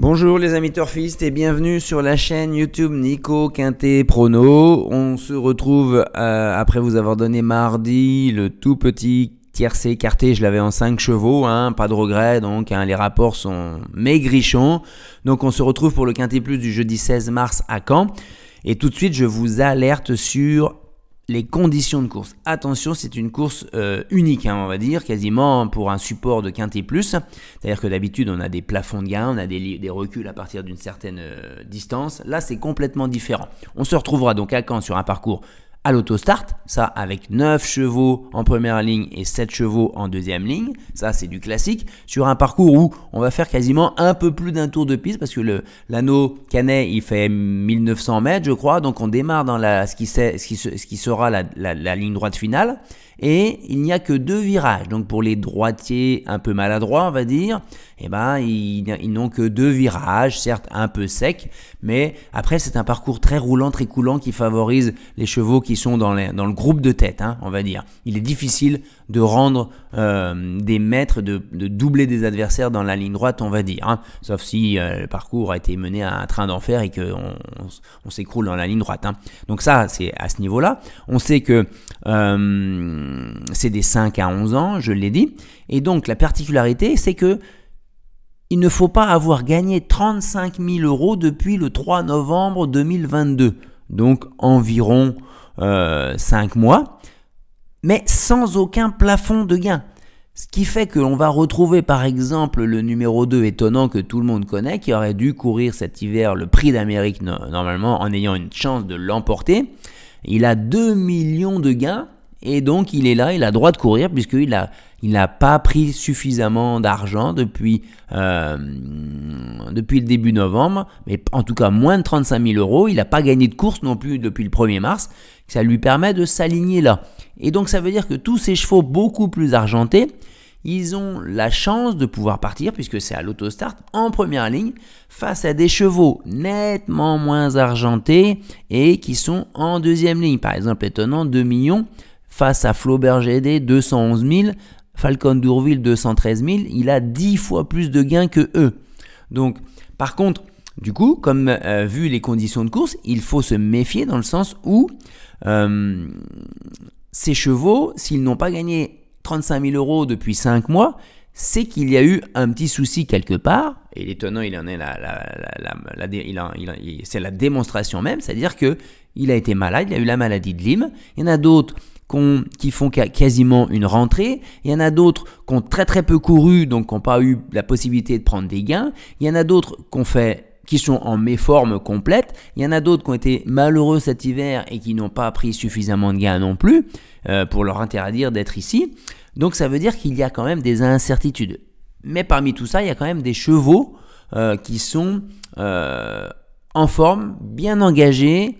Bonjour les amis turfistes et bienvenue sur la chaîne YouTube Nico Quintet Prono. On se retrouve euh, après vous avoir donné mardi le tout petit tiercé écarté, je l'avais en 5 chevaux, hein, pas de regret, donc hein, les rapports sont maigrichons. Donc on se retrouve pour le Quintet Plus du jeudi 16 mars à Caen. Et tout de suite, je vous alerte sur les conditions de course. Attention, c'est une course euh, unique, hein, on va dire, quasiment pour un support de quintet plus. C'est-à-dire que d'habitude, on a des plafonds de gains on a des, reculs à partir d'une certaine euh, distance. Là, c'est complètement différent. On se retrouvera donc à Caen sur un parcours à l'autostart, ça avec 9 chevaux en première ligne et 7 chevaux en deuxième ligne, ça c'est du classique, sur un parcours où on va faire quasiment un peu plus d'un tour de piste parce que l'anneau Canet il fait 1900 mètres je crois, donc on démarre dans ce, qui, sera la ligne droite finale et il n'y a que deux virages. Donc pour les droitiers un peu maladroits, on va dire, eh ben, ils, n'ont que deux virages, certes un peu secs, mais après c'est un parcours très roulant, très coulant qui favorise les chevaux qui sont dans, dans le groupe de tête, hein, on va dire. Il est difficile de rendre euh, des maîtres, de, doubler des adversaires dans la ligne droite, on va dire. Hein. Sauf si euh, le parcours a été mené à un train d'enfer et qu'on on, s'écroule dans la ligne droite. Hein. Donc ça, c'est à ce niveau-là. On sait que euh, c'est des 5 à 11 ans, je l'ai dit. Et donc la particularité, c'est que il ne faut pas avoir gagné 35 000 euros depuis le 3 novembre 2022. Donc environ 5 mois mais sans aucun plafond de gain. Ce qui fait que l'on va retrouver par exemple le numéro 2 étonnant que tout le monde connaît, qui aurait dû courir cet hiver le prix d'Amérique normalement en ayant une chance de l'emporter. Il a 2 millions de gains et donc il est là, il a droit de courir puisqu'il il n'a pas pris suffisamment d'argent depuis, euh, depuis le début novembre, mais en tout cas moins de 35 000 euros. Il n'a pas gagné de course non plus depuis le 1er mars. Ça lui permet de s'aligner là. Et donc ça veut dire que tous ces chevaux beaucoup plus argentés, ils ont la chance de pouvoir partir, puisque c'est à l'autostart, en première ligne, face à des chevaux nettement moins argentés et qui sont en deuxième ligne. Par exemple, étonnant, 2 millions face à Flaubert GD 211 000, Falcon Dourville 213 000, il a 10 fois plus de gains que eux. Donc, par contre, du coup, comme euh, vu les conditions de course, il faut se méfier dans le sens où euh, ces chevaux, s'ils n'ont pas gagné 35 000 euros depuis 5 mois, c'est qu'il y a eu un petit souci quelque part, et l'étonnant, il en est la, c'est la démonstration même, c'est-à-dire que il a été malade, il a eu la maladie de Lyme. Il y en a d'autres, qui font quasiment une rentrée. Il y en a d'autres qui ont très très peu couru, donc qui n'ont pas eu la possibilité de prendre des gains. Il y en a d'autres qui fait qui sont en méforme complète. Il y en a d'autres qui ont été malheureux cet hiver et qui n'ont pas pris suffisamment de gains non plus euh, pour leur interdire d'être ici. Donc ça veut dire qu'il y a quand même des incertitudes. Mais parmi tout ça, il y a quand même des chevaux euh, qui sont euh, en forme, bien engagés,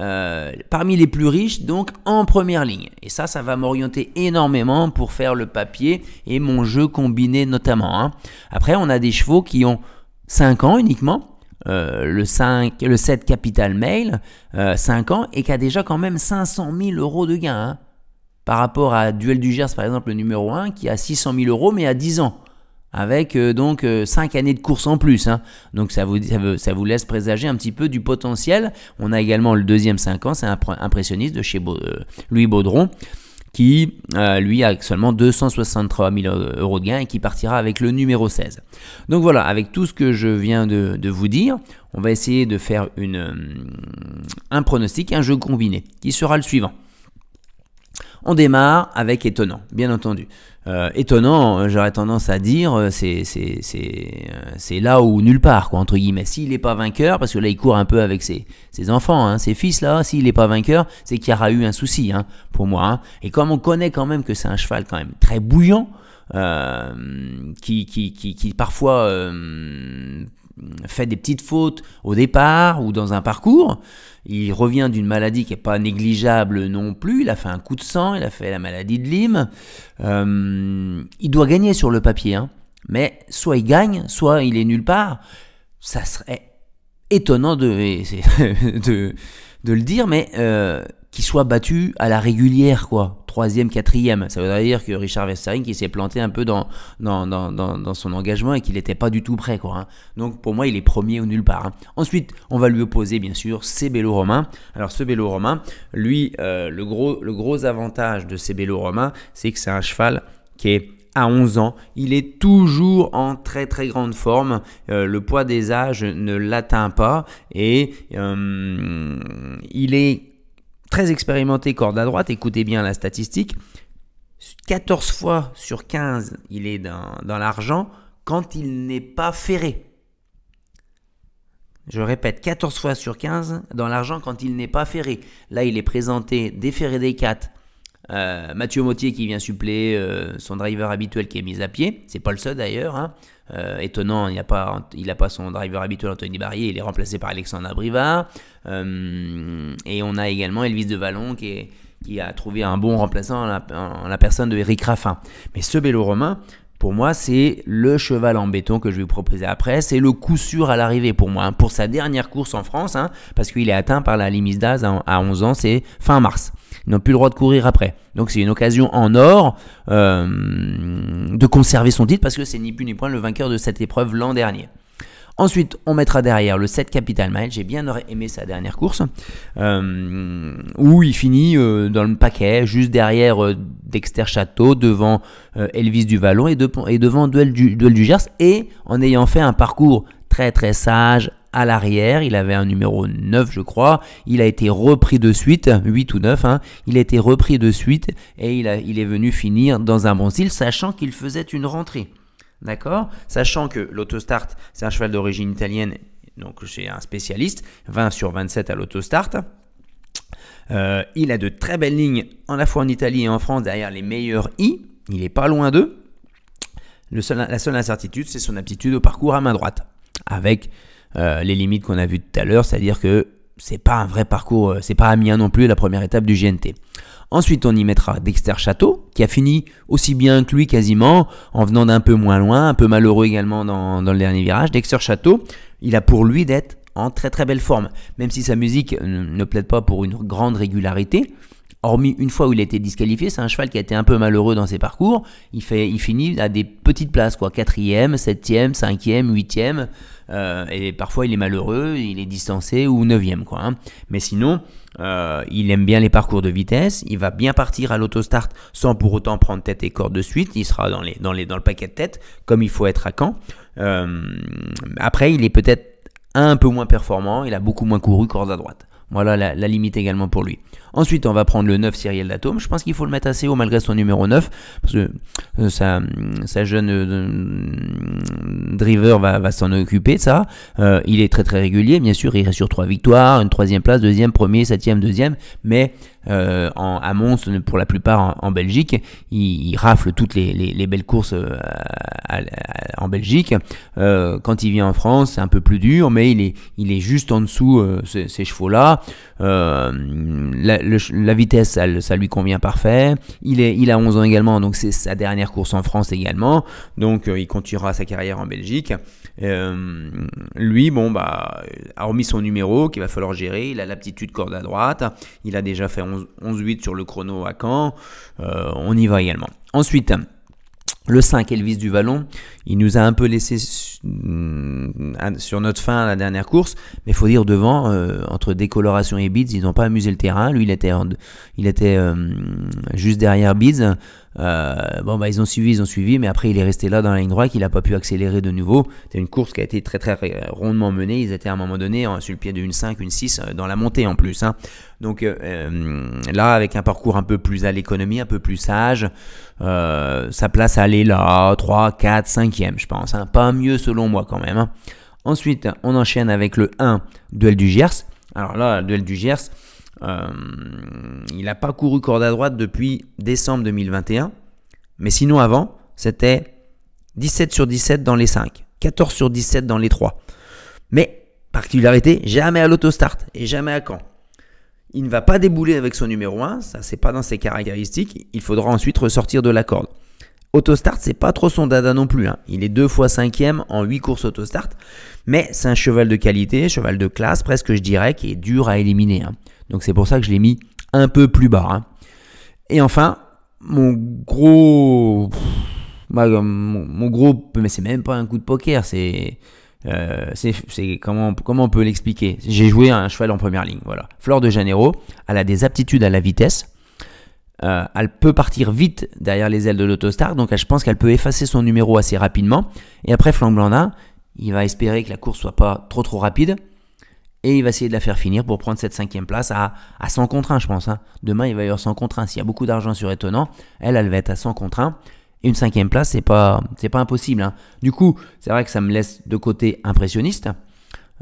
euh, parmi les plus riches, donc en première ligne. Et ça, ça va m'orienter énormément pour faire le papier et mon jeu combiné notamment. Hein. Après, on a des chevaux qui ont 5 ans uniquement. Euh, le, 5, le 7 Capital Mail, 5 euh, ans, et qui a déjà quand même 500 000 euros de gains. Hein. par rapport à Duel du Gers, par exemple, le numéro 1, qui a 600 000 euros, mais à 10 ans avec euh, donc 5 euh, années de course en plus. Hein. Donc ça vous, ça, laisse présager un petit peu du potentiel. On a également le deuxième 5 ans, c'est un impressionniste de chez euh, Louis Baudron, qui lui a seulement 263 000 euros de gains et qui partira avec le numéro 16. Donc voilà, avec tout ce que je viens de, vous dire, on va essayer de faire un pronostic, un jeu combiné, qui sera le suivant. On démarre avec étonnant, bien entendu. Euh, étonnant, euh, j'aurais tendance à dire, euh, c'est c'est là ou nulle part, quoi, entre guillemets. S'il n'est pas vainqueur, parce que là, il court un peu avec ses, ses enfants, hein, ses fils, là, s'il n'est pas vainqueur, c'est qu'il y aura eu un souci, hein, pour moi. Hein. Et comme on connaît quand même que c'est un cheval quand même très bouillant, qui, qui, qui, qui, parfois fait des petites fautes au départ ou dans un parcours, il revient d'une maladie qui n'est pas négligeable non plus, il a fait un coup de sang, il a fait la maladie de Lyme, euh, il doit gagner sur le papier, hein. mais soit il gagne, soit il est nulle part, ça serait étonnant de, de, le dire, mais euh, soit battu à la régulière, quoi. Troisième, quatrième. Ça voudrait dire que Richard Westering qui s'est planté un peu dans, dans, dans, son engagement et qu'il n'était pas du tout prêt, quoi. Hein. Donc pour moi, il est premier ou nulle part. Hein. Ensuite, on va lui opposer, bien sûr, Cébélo Romain. Alors Cébélo Romain, lui, euh, le, gros, le gros avantage de Cébélo Romain, c'est que c'est un cheval qui est à 11 ans. Il est toujours en très très grande forme. Euh, le poids des âges ne l'atteint pas et euh, il est très expérimenté corde à droite, écoutez bien la statistique, 14 fois sur 15, il est dans, l'argent quand il n'est pas ferré. Je répète, 14 fois sur 15 dans l'argent quand il n'est pas ferré. Là, il est présenté déferré des 4 euh, Mathieu Mottier qui vient suppléer euh, son driver habituel qui est mis à pied. C'est pas le seul d'ailleurs. Hein. Euh, étonnant, il n'a pas, son driver habituel Anthony Barrier. Il est remplacé par Alexandre Abrivard. et on a également Elvis de Vallon qui, a trouvé un bon remplaçant en la, personne de Eric Raffin. Mais ce vélo romain, pour moi, c'est le cheval en béton que je vais vous proposer après. C'est le coup sûr à l'arrivée pour moi, hein, pour sa dernière course en France, hein, parce qu'il est atteint par la limite d'âge à 11 ans, c'est fin mars. Ils n'ont plus le droit de courir après. Donc c'est une occasion en or euh, de conserver son titre parce que c'est ni plus ni point le vainqueur de cette épreuve l'an dernier. Ensuite, on mettra derrière le 7 Capital Mile. J'ai bien aimé sa dernière course, euh, où il finit euh, dans le paquet, juste derrière Dexter Château, devant Elvis du et, et devant Duel du, Duel du Gers, et en ayant fait un parcours très très sage, à l'arrière, il avait un numéro 9 je crois, il a été repris de suite, 8 ou 9, hein. il a été repris de suite et il, est venu finir dans un bon style, sachant qu'il faisait une rentrée. D'accord Sachant que l'autostart, c'est un cheval d'origine italienne, donc c'est un spécialiste, 20 sur 27 à l'autostart. Euh, il a de très belles lignes, en la fois en Italie et en France, derrière les meilleurs I. Il est pas loin d'eux. la seule incertitude, c'est son aptitude au parcours à main droite, avec euh, les limites qu'on a vues tout à l'heure, c'est-à-dire que c'est pas un vrai parcours, euh, c'est pas Amiens non plus la première étape du GNT. Ensuite, on y mettra Dexter Château, qui a fini aussi bien que lui quasiment, en venant d'un peu moins loin, un peu malheureux également dans, le dernier virage. Dexter Château, il a pour lui d'être en très très belle forme, même si sa musique ne plaide pas pour une grande régularité. Hormis une fois où il a été disqualifié, c'est un cheval qui a été un peu malheureux dans ses parcours. Il, fait, il finit à des petites places, quoi. Quatrième, septième, cinquième, huitième. Euh, et parfois, il est malheureux, il est distancé ou neuvième quoi. Hein. Mais sinon, euh, il aime bien les parcours de vitesse, il va bien partir à l'autostart sans pour autant prendre tête et corps de suite, il sera dans, les, dans, les, dans le paquet de tête, comme il faut être à Caen. Euh, après, il est peut-être un peu moins performant, il a beaucoup moins couru corps à droite. Voilà la, limite également pour lui. Ensuite, on va prendre le 9 Cyril d'Atome. Je pense qu'il faut le mettre assez haut malgré son numéro 9, parce que euh, sa, jeune euh, driver va, s'en occuper, ça. Euh, il est très très régulier, bien sûr, il reste sur 3 victoires, une troisième place, deuxième, premier, septième, deuxième, mais euh, en, à Mons, pour la plupart en, Belgique. il rafle toutes les, les, les belles courses euh, en Belgique. Euh, quand il vient en France, c'est un peu plus dur, mais il est, il est juste en dessous euh, ces, ces chevaux-là. Euh, la, vitesse, ça, lui convient parfait. Il, est, il a 11 ans également, donc c'est sa dernière course en France également. Donc euh, il continuera sa carrière en Belgique. Euh, lui, bon, bah, a remis son numéro qu'il va falloir gérer. Il a l'aptitude corde à droite. Il a déjà fait 11-8 sur le chrono à Caen. on y va également. Ensuite, le 5, Elvis du vallon, il nous a un peu laissé mm, sur notre fin à la dernière course, mais il faut dire devant, euh, entre décoloration et Beats, ils n'ont pas amusé le terrain. Lui, il était, il était euh, juste derrière bids. Euh, bon, bah, ils ont suivi, ils ont suivi, mais après, il est resté là dans la ligne droite, il n'a pas pu accélérer de nouveau. C'est une course qui a été très, très euh, rondement menée. Ils étaient à un moment donné hein, sur le pied de 5 une 6 euh, dans la montée en plus. Hein. Donc là, avec un parcours un peu plus à l'économie, un peu plus sage, sa place aller là, 3, 4, 5e, je pense. Hein. Pas mieux selon moi quand même. Ensuite, on enchaîne avec le 1, duel du Gers. Alors là, duel du Gers. Euh, il n'a pas couru corde à droite depuis décembre 2021. Mais sinon, avant, c'était 17 sur 17 dans les 5, 14 sur 17 dans les 3. Mais, particularité, jamais à l'autostart et jamais à Caen. Il ne va pas débouler avec son numéro 1, ça c'est pas dans ses caractéristiques, il faudra ensuite ressortir de la corde. Autostart, c'est pas trop son dada non plus. Hein. Il est deux fois cinquième en 8 courses autostart, mais c'est un cheval de qualité, cheval de classe presque je dirais, qui est dur à éliminer. Hein. Donc c'est pour ça que je l'ai mis un peu plus bas. Hein. Et enfin, mon gros... mon, Mais c'est même pas un coup de poker, euh, c'est... c'est comment, comment on peut l'expliquer J'ai joué à un cheval en première ligne. Voilà. Flore de Janeiro, elle a des aptitudes à la vitesse. Euh, elle peut partir vite derrière les ailes de l'autostar, donc je pense qu'elle peut effacer son numéro assez rapidement. Et après, Flamblana, il va espérer que la course soit pas trop trop rapide et il va essayer de la faire finir pour prendre cette cinquième place à, à 100 contre 1, je pense. Hein. Demain, il va y avoir 100 contre 1. S'il y a beaucoup d'argent sur étonnant, elle, elle va être à 100 contre 1. Et une cinquième place, c'est pas, c'est pas impossible. Hein. Du coup, c'est vrai que ça me laisse de côté impressionniste.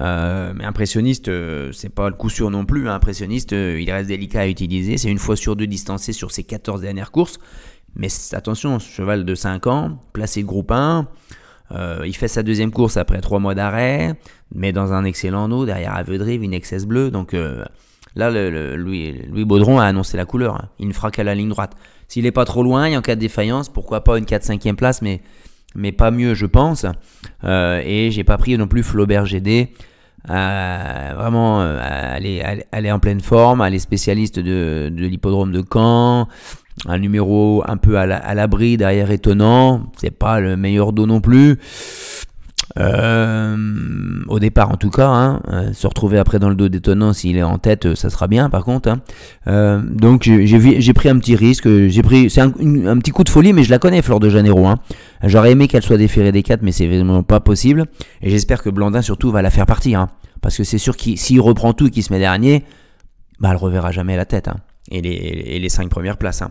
Euh, mais impressionniste, euh, c'est pas le coup sûr non plus. Hein. Impressionniste, euh, il reste délicat à utiliser. C'est une fois sur deux distancé sur ses 14 dernières courses. Mais attention, cheval de 5 ans, placé groupe 1. Euh, il fait sa deuxième course après trois mois d'arrêt, mais dans un excellent eau derrière Avedrive, une excess bleue. Donc euh, là, le, Louis, Baudron a annoncé la couleur. Hein. Il ne fera qu'à la ligne droite. S'il n'est pas trop loin et en cas de défaillance, pourquoi pas une 4-5e place, mais, mais pas mieux, je pense. Euh, et j'ai pas pris non plus Flaubert GD. Euh, vraiment, elle est, en pleine forme, elle est spécialiste de, de l'hippodrome de Caen, un numéro un peu à l'abri derrière étonnant. C'est pas le meilleur dos non plus. Euh, au départ, en tout cas, hein, euh, se retrouver après dans le dos détonnant, s'il est en tête, ça sera bien. Par contre, hein. euh, donc j'ai pris un petit risque, j'ai pris c'est un, petit coup de folie, mais je la connais, Fleur de Janeiro. Hein. J'aurais aimé qu'elle soit déférée des 4 mais c'est vraiment pas possible. Et j'espère que Blandin surtout va la faire partir, parce que c'est sûr qu'il s'il reprend tout et qu'il se met dernier, bah elle reverra jamais la tête et les, et cinq premières places. Hein.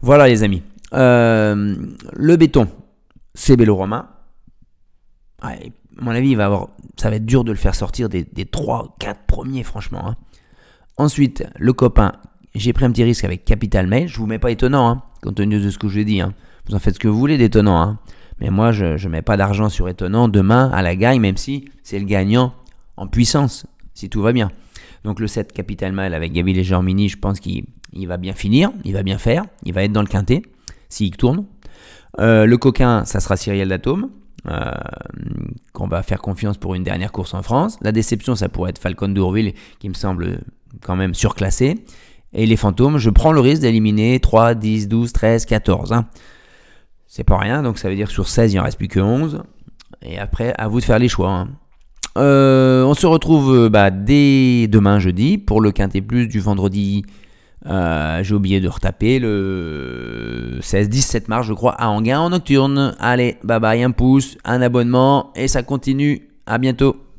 Voilà les amis. Euh, le béton, c'est bello à mon avis, il va avoir, ça va être dur de le faire sortir des, des 3 4 premiers, franchement. Hein. Ensuite, le copain, j'ai pris un petit risque avec Capital Mail. Je vous mets pas étonnant, hein, compte tenu de ce que ai dit. Vous en faites ce que vous voulez d'étonnant. Mais moi, je ne mets pas d'argent sur étonnant demain à la gagne, même si c'est le gagnant en puissance, si tout va bien. Donc le 7 Capital Mal avec Gabi mini je pense qu'il va bien finir, il va bien faire, il va être dans le quintet, s'il tourne. Euh, le coquin, ça sera Cyril Datome, euh, qu'on va faire confiance pour une dernière course en France. La déception, ça pourrait être Falcon d'Ourville, qui me semble quand même surclassé. Et les fantômes, je prends le risque d'éliminer 3, 10, 12, 13, 14. C'est pas rien, donc ça veut dire que sur 16, il en reste plus que 11. Et après, à vous de faire les choix. Hein. Euh, on se retrouve euh, bah, dès demain jeudi pour le Quintet Plus du vendredi. Euh, j'ai oublié de retaper le 16-17 mars, je crois, à Anguin en nocturne. Allez, bye bye, un pouce, un abonnement et ça continue. À bientôt.